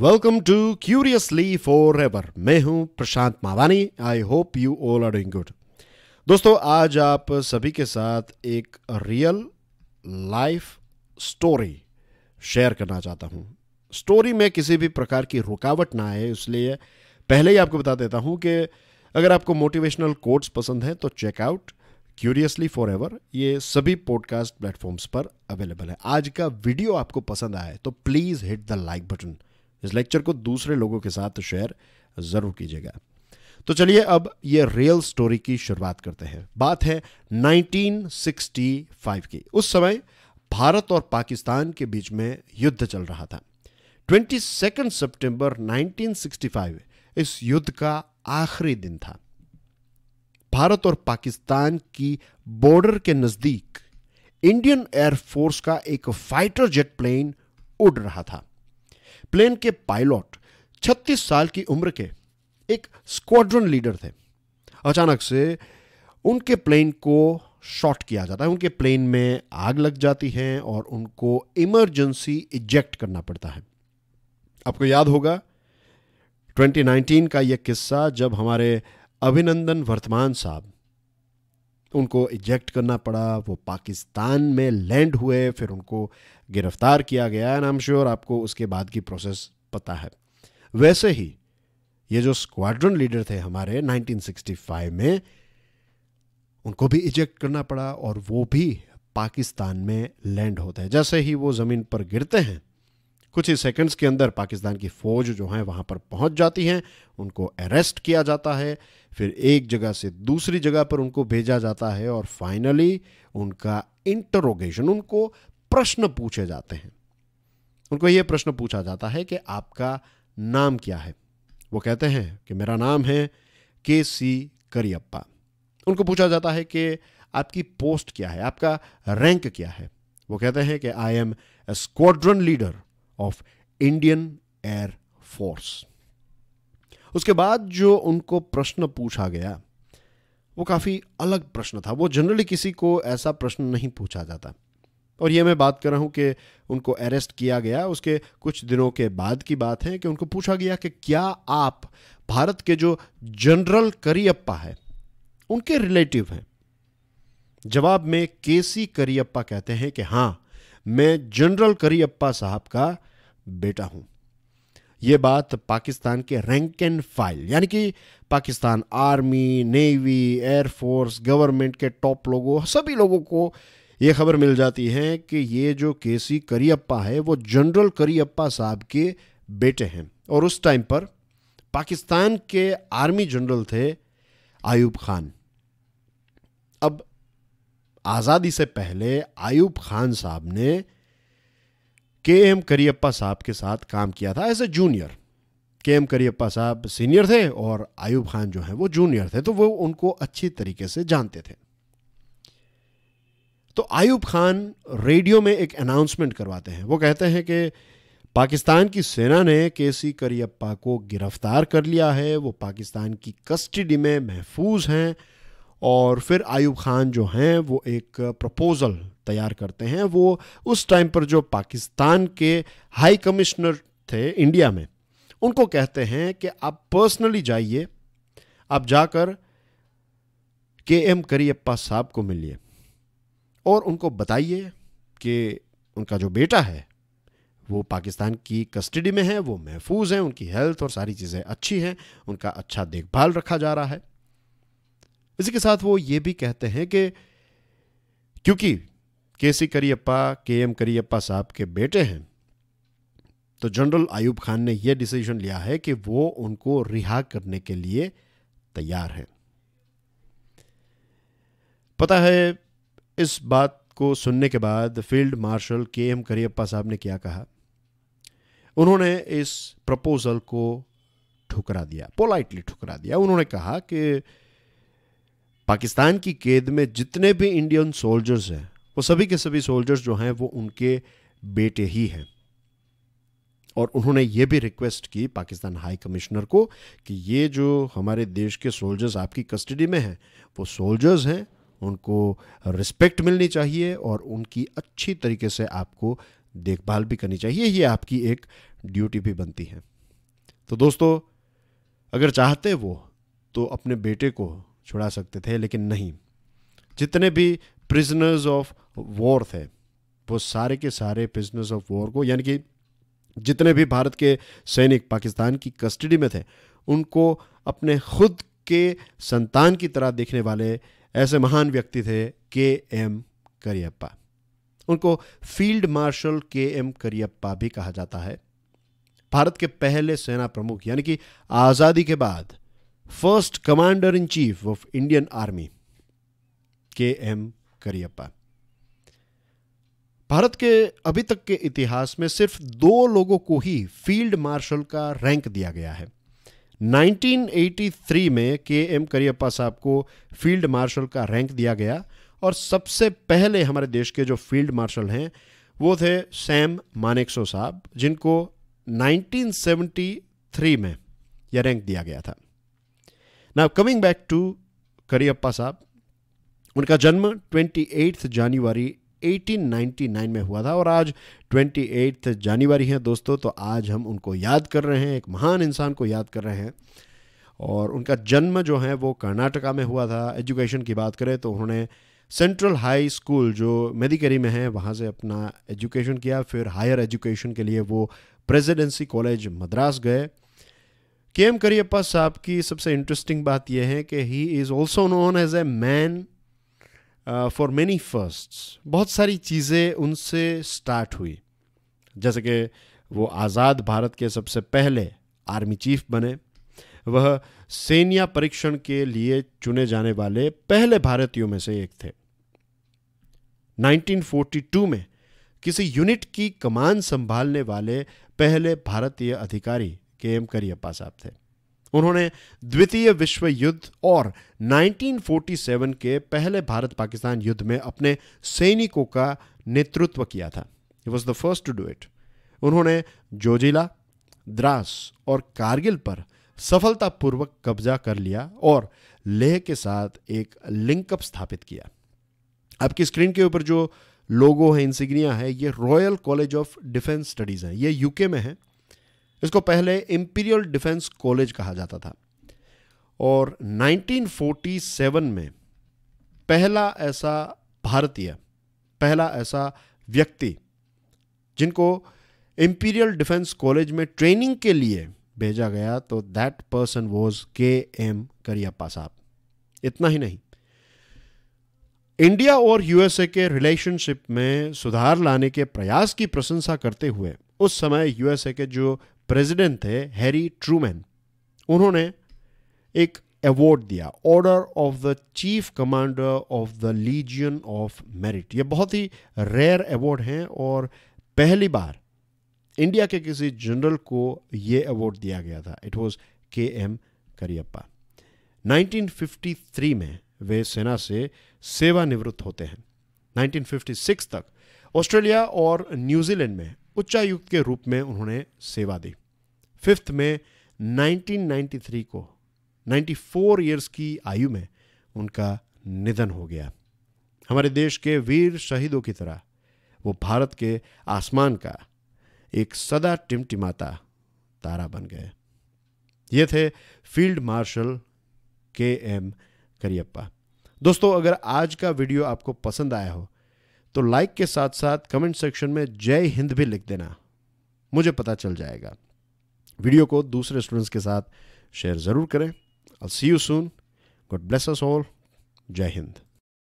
welcome to curiously for ever मैं हूं Prashant Mawani I hope you all are doing good दोस्तों आज आप सभी के साथ एक रियल लाइफ स्टोरी शेयर करना चाहता हूं स्टोरी में किसी भी प्रकार की रुकावट ना आए इसलिए पहले ही आपको बता देता हूं कि अगर आपको मोटिवेशनल कोट्स पसंद हैं तो चेकआउट क्यूरियसली फॉर एवर ये सभी पॉडकास्ट प्लेटफॉर्म्स पर अवेलेबल है आज का वीडियो आपको पसंद आए तो please hit the like button इस लेक्चर को दूसरे लोगों के साथ शेयर ज़रूर कीजिएगा तो चलिए अब ये रियल स्टोरी की शुरुआत करते हैं बात है 1965 की उस समय भारत और पाकिस्तान के बीच में युद्ध चल रहा था 22 सितंबर 1965 इस युद्ध का आखिरी दिन था भारत और पाकिस्तान की बॉर्डर के नज़दीक इंडियन एयरफोर्स का एक फाइटर जेट प्लेन उड़ रहा था प्लेन के पायलट 36 साल की उम्र के एक स्क्वाड्रन लीडर थे अचानक से उनके प्लेन को शॉट किया जाता है उनके प्लेन में आग लग जाती है और उनको इमरजेंसी इजेक्ट करना पड़ता है आपको याद होगा 2019 का यह किस्सा जब हमारे अभिनंदन वर्तमान साहब तो उनको इजेक्ट करना पड़ा वो पाकिस्तान में लैंड हुए फिर उनको गिरफ्तार किया गया एंड आई एम श्योर आपको उसके बाद की प्रोसेस पता है वैसे ही ये जो स्क्वाड्रन लीडर थे हमारे 1965 में उनको भी इजेक्ट करना पड़ा और वो भी पाकिस्तान में लैंड होते हैं जैसे ही वो ज़मीन पर गिरते हैं कुछ ही सेकंड्स के अंदर पाकिस्तान की फ़ौज जो है वहाँ पर पहुँच जाती हैं उनको अरेस्ट किया जाता है फिर एक जगह से दूसरी जगह पर उनको भेजा जाता है और फाइनली उनका इंटरोगेशन उनको प्रश्न पूछे जाते हैं उनको यह प्रश्न पूछा जाता है कि आपका नाम क्या है वो कहते हैं कि मेरा नाम है के सी करियप्पा उनको पूछा जाता है कि आपकी पोस्ट क्या है आपका रैंक क्या है वो कहते हैं कि I am a squadron leader of Indian Air Force उसके बाद जो उनको प्रश्न पूछा गया वो काफ़ी अलग प्रश्न था वो जनरली किसी को ऐसा प्रश्न नहीं पूछा जाता और ये मैं बात कर रहा हूं कि उनको अरेस्ट किया गया उसके कुछ दिनों के बाद की बात है कि उनको पूछा गया कि क्या आप भारत के जो जनरल करियप्पा है उनके रिलेटिव हैं जवाब में केसी करियप्पा कहते हैं कि हाँ मैं जनरल करियप्पा साहब का बेटा हूं यह बात पाकिस्तान के रैंक एंड फाइल यानी कि Pakistan army navy air force government के टॉप लोगों सभी लोगों को ये खबर मिल जाती है कि ये जो के सी करियप्पा है वो जनरल करियप्पा साहब के बेटे हैं और उस टाइम पर पाकिस्तान के आर्मी जनरल थे आयूब खान अब आज़ादी से पहले आयुब खान साहब ने के एम करियप्पा साहब के साथ काम किया था as a junior K M Cariappa साहब सीनियर थे और आयुब खान जो हैं वो जूनियर थे तो वो उनको अच्छी तरीके से जानते थे तो आयुब खान रेडियो में एक अनाउंसमेंट करवाते हैं वो कहते हैं कि पाकिस्तान की सेना ने के सी करियप्पा को गिरफ्तार कर लिया है वो पाकिस्तान की कस्टडी में महफूज हैं और फिर आयुब खान जो हैं वो एक प्रपोज़ल तैयार करते हैं वो उस टाइम पर जो पाकिस्तान के हाई कमिश्नर थे इंडिया में उनको कहते हैं कि आप पर्सनली जाइए आप जाकर के एम करियप्पा साहब को मिलिए और उनको बताइए कि उनका जो बेटा है वो पाकिस्तान की कस्टडी में है वो महफूज हैं उनकी हेल्थ और सारी चीज़ें अच्छी हैं उनका अच्छा देखभाल रखा जा रहा है इसी के साथ वो ये भी कहते हैं कि क्योंकि के सी करियप्पा के एम करियप्पा साहब के बेटे हैं तो जनरल आयुब खान ने यह डिसीजन लिया है कि वो उनको रिहा करने के लिए तैयार हैं पता है इस बात को सुनने के बाद field marshal K M Cariappa साहब ने क्या कहा उन्होंने इस प्रपोजल को ठुकरा दिया पोलाइटली ठुकरा दिया उन्होंने कहा कि पाकिस्तान की कैद में जितने भी इंडियन सोल्जर्स हैं वो सभी के सभी सोल्जर्स जो हैं वो उनके बेटे ही हैं और उन्होंने ये भी रिक्वेस्ट की पाकिस्तान हाई कमिश्नर को कि ये जो हमारे देश के सोल्जर्स आपकी कस्टडी में हैं वो सोल्जर्स हैं उनको रिस्पेक्ट मिलनी चाहिए और उनकी अच्छी तरीके से आपको देखभाल भी करनी चाहिए ये आपकी एक ड्यूटी भी बनती है तो दोस्तों अगर चाहते वो तो अपने बेटे को छुड़ा सकते थे लेकिन नहीं जितने भी प्रिजनर्स ऑफ वॉर थे वो सारे के सारे प्रिजनर्स ऑफ वॉर को यानी कि जितने भी भारत के सैनिक पाकिस्तान की कस्टडी में थे उनको अपने खुद के संतान की तरह देखने वाले ऐसे महान व्यक्ति थे के एम करियप्पा उनको field marshal K M Cariappa भी कहा जाता है भारत के पहले सेना प्रमुख यानी कि आज़ादी के बाद first commander in chief of Indian army K M Cariappa Bharat के अभी तक के इतिहास में सिर्फ दो लोगों को ही फील्ड मार्शल का रैंक दिया गया है 1983 में के एम करियप्पा साहब को फील्ड मार्शल का रैंक दिया गया और सबसे पहले हमारे देश के जो फील्ड मार्शल हैं वो थे सैम मानेक्सो साहब जिनको 1973 में यह रैंक दिया गया था now coming back to Cariappa साहब उनका जन्म 28 जनवरी 1899 में हुआ था और आज 28 जनवरी है दोस्तों तो आज हम उनको याद कर रहे हैं एक महान इंसान को याद कर रहे हैं और उनका जन्म जो है वो कर्नाटका में हुआ था एजुकेशन की बात करें तो उन्होंने सेंट्रल हाई स्कूल जो मेदिकेरी में है वहाँ से अपना एजुकेशन किया फिर हायर एजुकेशन के लिए वो प्रेसिडेंसी कॉलेज मद्रास गए के एम करियप्पा साहब की सबसे इंटरेस्टिंग बात यह है कि he is also known as a man for many first बहुत सारी चीज़ें उनसे स्टार्ट हुई जैसे कि वो आज़ाद भारत के सबसे पहले आर्मी चीफ बने वह सेनिया परीक्षण के लिए चुने जाने वाले पहले भारतीयों में से एक थे 1942 में किसी यूनिट की कमान संभालने वाले पहले भारतीय अधिकारी के एम करियप्पा साहब थे उन्होंने द्वितीय विश्व युद्ध और 1947 के पहले भारत पाकिस्तान युद्ध में अपने सैनिकों का नेतृत्व किया था was the first to do it उन्होंने जोजिला द्रास और कारगिल पर सफलतापूर्वक कब्जा कर लिया और लेह के साथ एक लिंकअप स्थापित किया आपकी स्क्रीन के ऊपर जो लोगो है इंसिग्निया है ये royal college of defence studies है ये यूके में है इसको पहले इंपीरियल डिफेंस कॉलेज कहा जाता था और 1947 में पहला ऐसा भारतीय पहला ऐसा व्यक्ति जिनको इंपीरियल डिफेंस कॉलेज में ट्रेनिंग के लिए भेजा गया तो that person was K M Cariappa साहब इतना ही नहीं इंडिया और यूएसए के रिलेशनशिप में सुधार लाने के प्रयास की प्रशंसा करते हुए उस समय यूएसए के जो प्रेसिडेंट थे हैरी ट्रूमैन उन्होंने एक अवार्ड दिया order of the chief commander of the legion of merit ये बहुत ही रेयर अवार्ड हैं और पहली बार इंडिया के किसी जनरल को ये अवार्ड दिया गया था it was K M Cariappa 1953 में वे सेना से सेवानिवृत्त होते हैं 1956 तक ऑस्ट्रेलिया और न्यूजीलैंड में उच्चायुक्त के रूप में उन्होंने सेवा दी फिफ्थ में 1993 को 94 ईयर्स की आयु में उनका निधन हो गया हमारे देश के वीर शहीदों की तरह वो भारत के आसमान का एक सदा टिमटिमाता तारा बन गए ये थे field marshal K M Cariappa दोस्तों अगर आज का वीडियो आपको पसंद आया हो तो लाइक के साथ साथ कमेंट सेक्शन में जय हिंद भी लिख देना मुझे पता चल जाएगा वीडियो को दूसरे स्टूडेंट्स के साथ शेयर ज़रूर करें और see you soon God bless us all Jai Hind